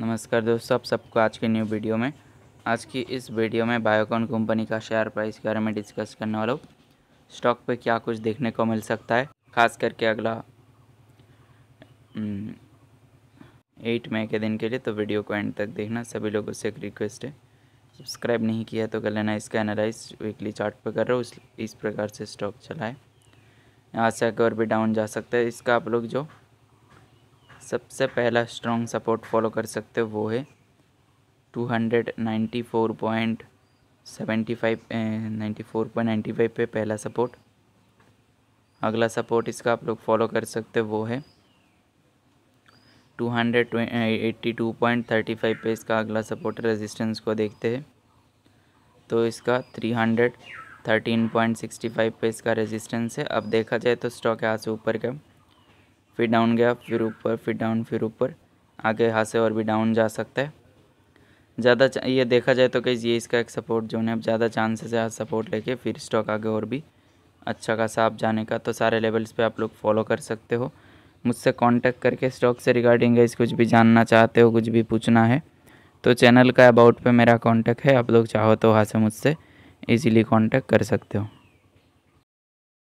नमस्कार दोस्तों आप सबको आज के न्यू वीडियो में आज की इस वीडियो में बायोकॉन कंपनी का शेयर प्राइस के बारे में डिस्कस करने वाला हूँ स्टॉक पे क्या कुछ देखने को मिल सकता है खास करके अगला एट हम्म, मई के दिन के लिए तो वीडियो को एंड तक देखना सभी लोगों से एक रिक्वेस्ट है सब्सक्राइब नहीं किया तो कर लेना इसका एनालाइज वीकली चार्ट पे कर रहा हूँ इस प्रकार से स्टॉक चला है यहाँ से अगर भी डाउन जा सकता है इसका आप लोग जो सबसे पहला स्ट्रॉन्ग सपोर्ट फॉलो कर सकते हो वो है two hundred ninety four point seventy five ninety four point ninety five पे पहला सपोर्ट अगला सपोर्ट इसका आप लोग फॉलो कर सकते हो वो है two hundred eighty two point thirty five पर इसका अगला सपोर्ट रेजिस्टेंस को देखते हैं तो इसका three hundred thirteen point sixty five पर इसका रेजिस्टेंस है अब देखा जाए तो स्टॉक है से ऊपर का फिर डाउन गया फिर ऊपर फिर डाउन फिर ऊपर आगे हाथ से और भी डाउन जा सकता है ज़्यादा ये देखा जाए तो कहीं ये इसका एक सपोर्ट जोन है अब ज़्यादा चांसेस है हाथ सपोर्ट लेके फिर स्टॉक आगे और भी अच्छा खासा आप जाने का तो सारे लेवल्स पे आप लोग फॉलो कर सकते हो मुझसे कांटेक्ट करके स्टॉक से रिगार्डिंग गाइस कुछ भी जानना चाहते हो कुछ भी पूछना है तो चैनल का अबाउट पर मेरा कॉन्टैक्ट है आप लोग चाहो तो वहाँ से मुझसे ईजिली कॉन्टैक्ट कर सकते हो